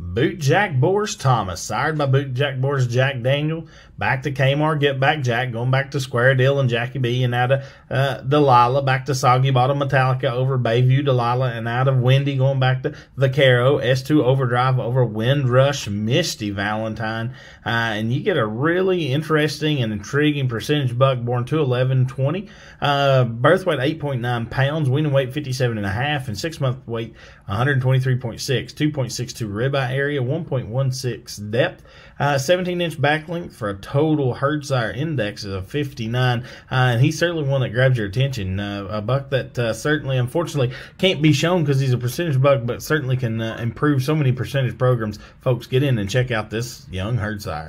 Bootjack Boris Thomas, sired by Bootjack Boris Jack Daniel, back to Kmart, get back Jack, going back to Square Deal and Jackie B, and out of uh, Delilah, back to Soggy Bottom Metallica over Bayview Delilah, and out of Windy, going back to the Caro, S2 Overdrive over Windrush Misty Valentine. Uh, and you get a really interesting and intriguing percentage buck born 211.20, uh, birth weight 8.9 pounds, weaning weight 57.5, and six month weight 123.6, 2.62 ribeye area, 1.16 depth, 17-inch uh, back length for a total sire index of 59, uh, and he's certainly one that grabs your attention. Uh, a buck that uh, certainly, unfortunately, can't be shown because he's a percentage buck, but certainly can uh, improve so many percentage programs. Folks, get in and check out this young sire.